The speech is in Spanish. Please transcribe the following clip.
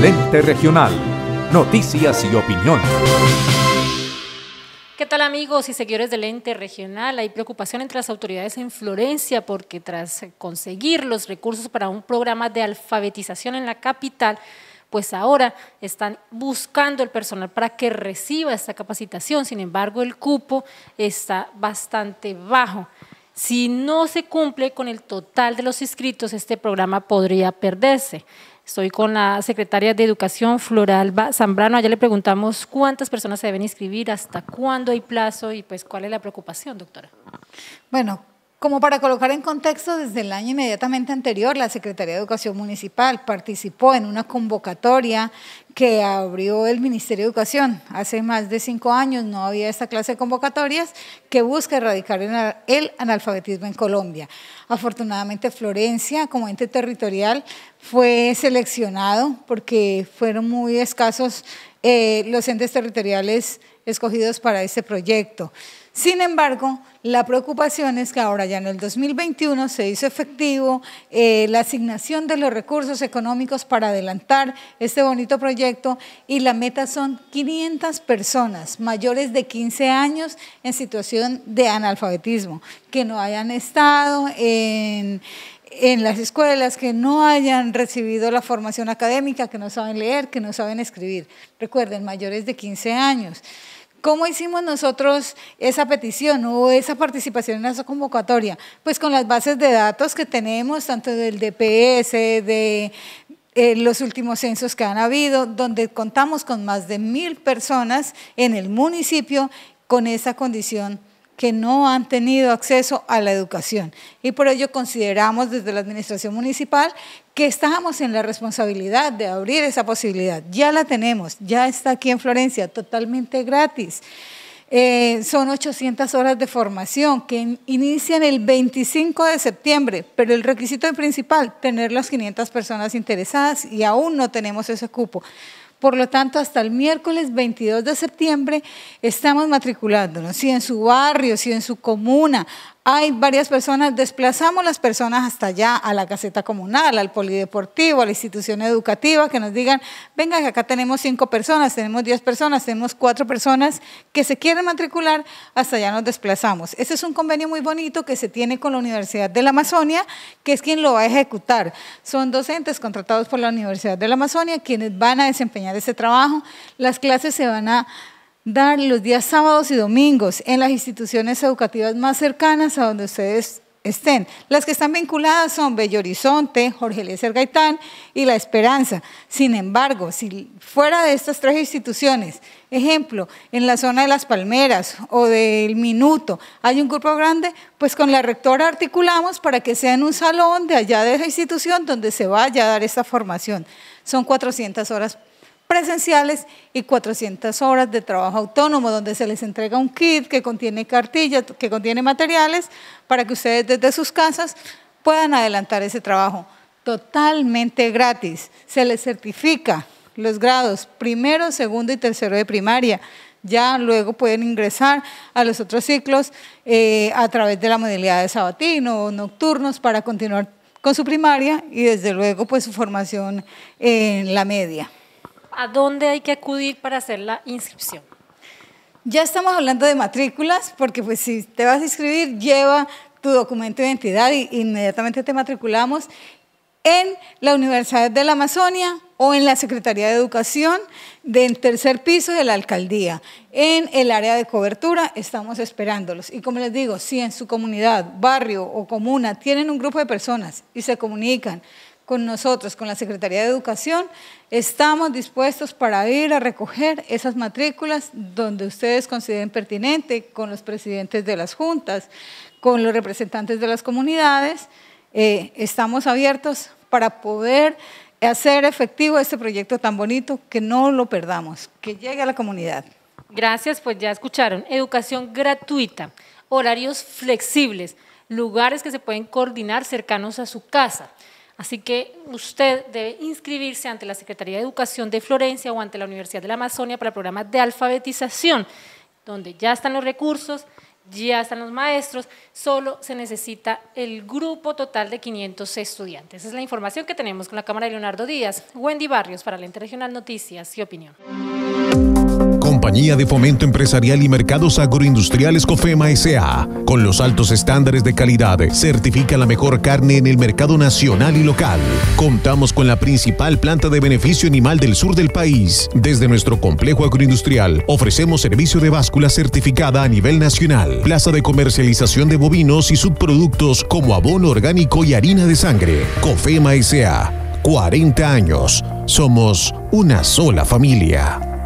Lente Regional. Noticias y opinión. ¿Qué tal amigos y seguidores del Lente regional? Hay preocupación entre las autoridades en Florencia porque tras conseguir los recursos para un programa de alfabetización en la capital, pues ahora están buscando el personal para que reciba esta capacitación. Sin embargo, el cupo está bastante bajo. Si no se cumple con el total de los inscritos, este programa podría perderse. Estoy con la secretaria de Educación, Floralba Zambrano. Ya le preguntamos cuántas personas se deben inscribir, hasta cuándo hay plazo y pues cuál es la preocupación, doctora. Bueno, como para colocar en contexto, desde el año inmediatamente anterior, la Secretaría de Educación Municipal participó en una convocatoria que abrió el Ministerio de Educación hace más de cinco años, no había esta clase de convocatorias, que busca erradicar el analfabetismo en Colombia. Afortunadamente Florencia, como ente territorial, fue seleccionado porque fueron muy escasos eh, los entes territoriales escogidos para este proyecto. Sin embargo, la preocupación es que ahora ya en el 2021 se hizo efectivo eh, la asignación de los recursos económicos para adelantar este bonito proyecto y la meta son 500 personas mayores de 15 años en situación de analfabetismo, que no hayan estado en en las escuelas que no hayan recibido la formación académica, que no saben leer, que no saben escribir. Recuerden, mayores de 15 años. ¿Cómo hicimos nosotros esa petición o esa participación en esa convocatoria? Pues con las bases de datos que tenemos, tanto del DPS, de, eh, los últimos censos que han habido, donde contamos con más de mil personas en el municipio con esa condición que no han tenido acceso a la educación. Y por ello consideramos desde la Administración Municipal que estábamos en la responsabilidad de abrir esa posibilidad. Ya la tenemos, ya está aquí en Florencia, totalmente gratis. Eh, son 800 horas de formación que inician el 25 de septiembre, pero el requisito principal, tener las 500 personas interesadas y aún no tenemos ese cupo. Por lo tanto, hasta el miércoles 22 de septiembre estamos matriculándonos. Si en su barrio, si en su comuna hay varias personas, desplazamos las personas hasta allá, a la caseta comunal, al polideportivo, a la institución educativa, que nos digan, venga, acá tenemos cinco personas, tenemos diez personas, tenemos cuatro personas que se quieren matricular, hasta allá nos desplazamos. Ese es un convenio muy bonito que se tiene con la Universidad de la Amazonia, que es quien lo va a ejecutar. Son docentes contratados por la Universidad de la Amazonia quienes van a desempeñar ese trabajo. Las clases se van a dar los días sábados y domingos en las instituciones educativas más cercanas a donde ustedes estén. Las que están vinculadas son Bello Horizonte, Jorge Eliezer Gaitán y La Esperanza. Sin embargo, si fuera de estas tres instituciones, ejemplo, en la zona de Las Palmeras o del Minuto, hay un grupo grande, pues con la rectora articulamos para que sea en un salón de allá de esa institución donde se vaya a dar esta formación. Son 400 horas presenciales y 400 horas de trabajo autónomo, donde se les entrega un kit que contiene cartillas, que contiene materiales, para que ustedes desde sus casas puedan adelantar ese trabajo. Totalmente gratis. Se les certifica los grados primero, segundo y tercero de primaria. Ya luego pueden ingresar a los otros ciclos eh, a través de la modalidad de sabatino o nocturnos para continuar con su primaria y desde luego pues su formación en la media. ¿a dónde hay que acudir para hacer la inscripción? Ya estamos hablando de matrículas, porque pues si te vas a inscribir, lleva tu documento de identidad e inmediatamente te matriculamos en la Universidad de la Amazonia o en la Secretaría de Educación del tercer piso de la alcaldía. En el área de cobertura estamos esperándolos. Y como les digo, si en su comunidad, barrio o comuna tienen un grupo de personas y se comunican con nosotros, con la Secretaría de Educación, estamos dispuestos para ir a recoger esas matrículas donde ustedes consideren pertinente, con los presidentes de las juntas, con los representantes de las comunidades. Eh, estamos abiertos para poder hacer efectivo este proyecto tan bonito, que no lo perdamos, que llegue a la comunidad. Gracias, pues ya escucharon. Educación gratuita, horarios flexibles, lugares que se pueden coordinar cercanos a su casa. Así que usted debe inscribirse ante la Secretaría de Educación de Florencia o ante la Universidad de la Amazonia para programa de alfabetización, donde ya están los recursos, ya están los maestros, solo se necesita el grupo total de 500 estudiantes. Esa es la información que tenemos con la Cámara de Leonardo Díaz. Wendy Barrios para la Interregional Noticias y Opinión. Compañía de Fomento Empresarial y Mercados Agroindustriales COFEMA SA. Con los altos estándares de calidad, certifica la mejor carne en el mercado nacional y local. Contamos con la principal planta de beneficio animal del sur del país. Desde nuestro complejo agroindustrial, ofrecemos servicio de báscula certificada a nivel nacional, plaza de comercialización de bovinos y subproductos como abono orgánico y harina de sangre. COFEMA SA. 40 años. Somos una sola familia.